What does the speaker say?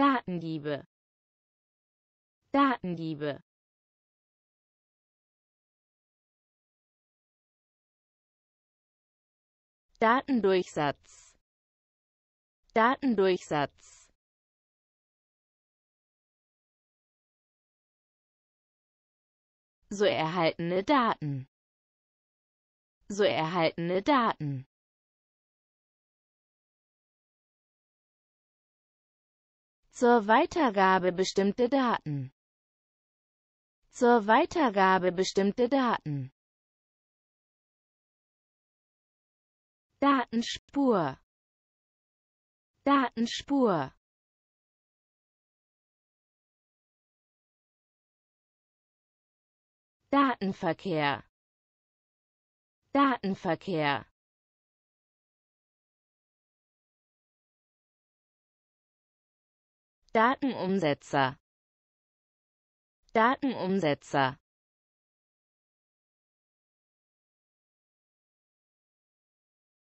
Datendiebe. Datendiebe. Datendurchsatz. Datendurchsatz. So erhaltene Daten. So erhaltene Daten. Zur Weitergabe bestimmte Daten. Zur Weitergabe bestimmte Daten. Datenspur. Datenspur. Datenverkehr. Datenverkehr Datenumsetzer Datenumsetzer